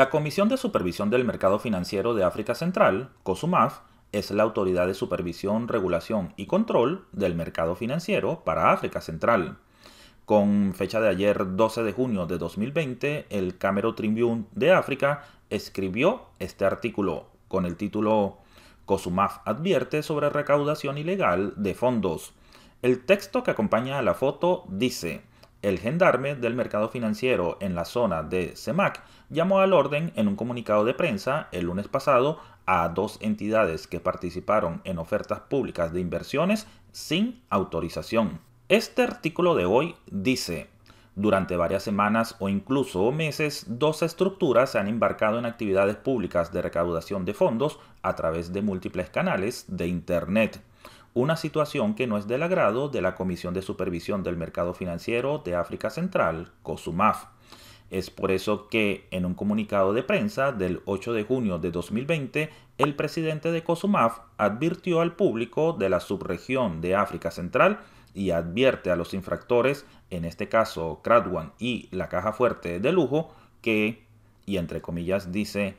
La Comisión de Supervisión del Mercado Financiero de África Central, COSUMAF, es la autoridad de supervisión, regulación y control del mercado financiero para África Central. Con fecha de ayer 12 de junio de 2020, el Camero Tribune de África escribió este artículo con el título COSUMAF advierte sobre recaudación ilegal de fondos. El texto que acompaña a la foto dice, el gendarme del mercado financiero en la zona de CEMAC llamó al orden en un comunicado de prensa el lunes pasado a dos entidades que participaron en ofertas públicas de inversiones sin autorización. Este artículo de hoy dice, durante varias semanas o incluso meses, dos estructuras se han embarcado en actividades públicas de recaudación de fondos a través de múltiples canales de Internet una situación que no es del agrado de la Comisión de Supervisión del Mercado Financiero de África Central, COSUMAF. Es por eso que en un comunicado de prensa del 8 de junio de 2020, el presidente de COSUMAF advirtió al público de la subregión de África Central y advierte a los infractores, en este caso Cradwan y la caja fuerte de lujo, que, y entre comillas dice,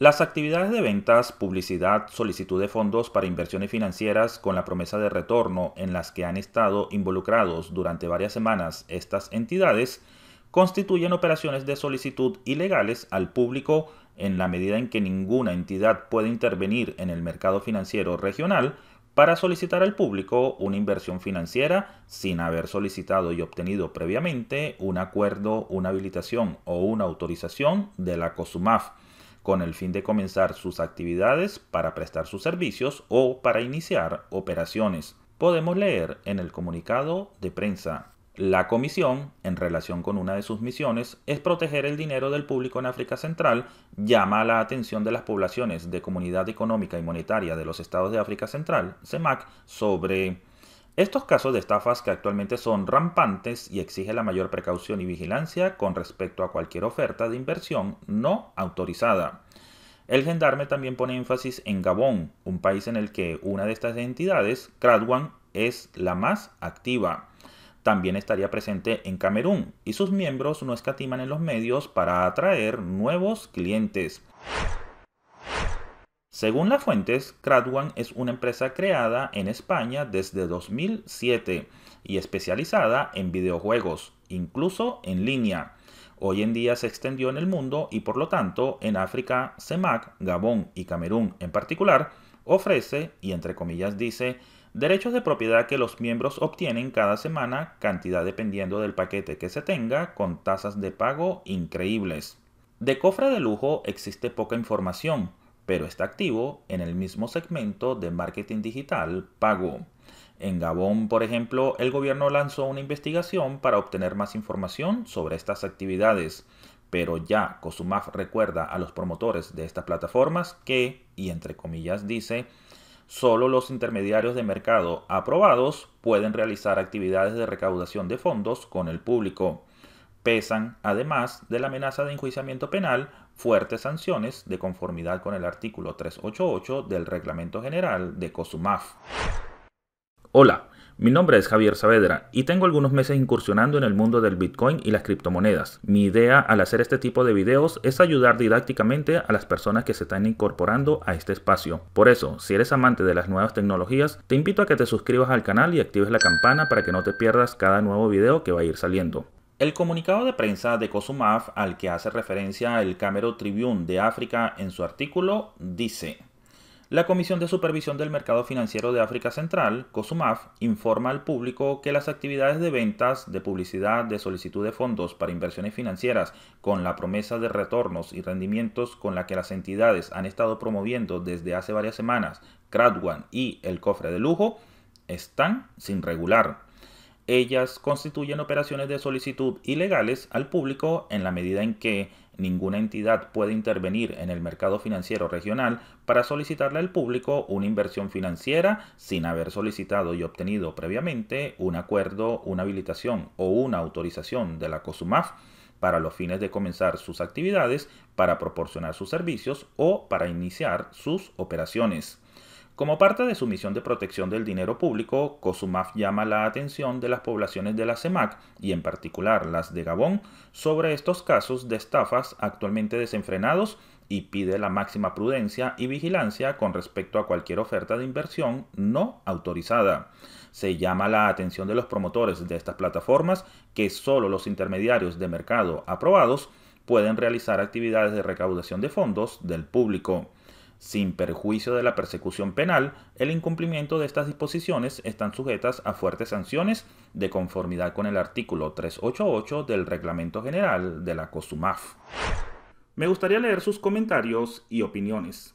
las actividades de ventas, publicidad, solicitud de fondos para inversiones financieras con la promesa de retorno en las que han estado involucrados durante varias semanas estas entidades constituyen operaciones de solicitud ilegales al público en la medida en que ninguna entidad puede intervenir en el mercado financiero regional para solicitar al público una inversión financiera sin haber solicitado y obtenido previamente un acuerdo, una habilitación o una autorización de la COSUMAF con el fin de comenzar sus actividades para prestar sus servicios o para iniciar operaciones. Podemos leer en el comunicado de prensa. La comisión, en relación con una de sus misiones, es proteger el dinero del público en África Central, llama la atención de las poblaciones de Comunidad Económica y Monetaria de los Estados de África Central, CEMAC, sobre estos casos de estafas que actualmente son rampantes y exige la mayor precaución y vigilancia con respecto a cualquier oferta de inversión no autorizada. El gendarme también pone énfasis en Gabón, un país en el que una de estas entidades, Cradwan, es la más activa. También estaría presente en Camerún y sus miembros no escatiman en los medios para atraer nuevos clientes. Según las fuentes, Cradwan es una empresa creada en España desde 2007 y especializada en videojuegos, incluso en línea. Hoy en día se extendió en el mundo y por lo tanto en África, CEMAC, Gabón y Camerún en particular ofrece, y entre comillas dice, derechos de propiedad que los miembros obtienen cada semana, cantidad dependiendo del paquete que se tenga, con tasas de pago increíbles. De cofre de lujo existe poca información, pero está activo en el mismo segmento de marketing digital pago. En Gabón, por ejemplo, el gobierno lanzó una investigación para obtener más información sobre estas actividades, pero ya Cosumaf recuerda a los promotores de estas plataformas que, y entre comillas dice, solo los intermediarios de mercado aprobados pueden realizar actividades de recaudación de fondos con el público. Pesan, además, de la amenaza de enjuiciamiento penal fuertes sanciones de conformidad con el artículo 388 del Reglamento General de COSUMAF. Hola, mi nombre es Javier Saavedra y tengo algunos meses incursionando en el mundo del Bitcoin y las criptomonedas. Mi idea al hacer este tipo de videos es ayudar didácticamente a las personas que se están incorporando a este espacio. Por eso, si eres amante de las nuevas tecnologías, te invito a que te suscribas al canal y actives la campana para que no te pierdas cada nuevo video que va a ir saliendo. El comunicado de prensa de COSUMAF al que hace referencia el Camero Tribune de África en su artículo dice, la Comisión de Supervisión del Mercado Financiero de África Central, COSUMAF, informa al público que las actividades de ventas, de publicidad, de solicitud de fondos para inversiones financieras con la promesa de retornos y rendimientos con la que las entidades han estado promoviendo desde hace varias semanas, CRADWAN y el cofre de lujo, están sin regular ellas constituyen operaciones de solicitud ilegales al público en la medida en que ninguna entidad puede intervenir en el mercado financiero regional para solicitarle al público una inversión financiera sin haber solicitado y obtenido previamente un acuerdo, una habilitación o una autorización de la COSUMAF para los fines de comenzar sus actividades, para proporcionar sus servicios o para iniciar sus operaciones. Como parte de su misión de protección del dinero público, COSUMAF llama la atención de las poblaciones de la CEMAC y en particular las de Gabón sobre estos casos de estafas actualmente desenfrenados y pide la máxima prudencia y vigilancia con respecto a cualquier oferta de inversión no autorizada. Se llama la atención de los promotores de estas plataformas que solo los intermediarios de mercado aprobados pueden realizar actividades de recaudación de fondos del público. Sin perjuicio de la persecución penal, el incumplimiento de estas disposiciones están sujetas a fuertes sanciones de conformidad con el artículo 388 del Reglamento General de la COSUMAF. Me gustaría leer sus comentarios y opiniones.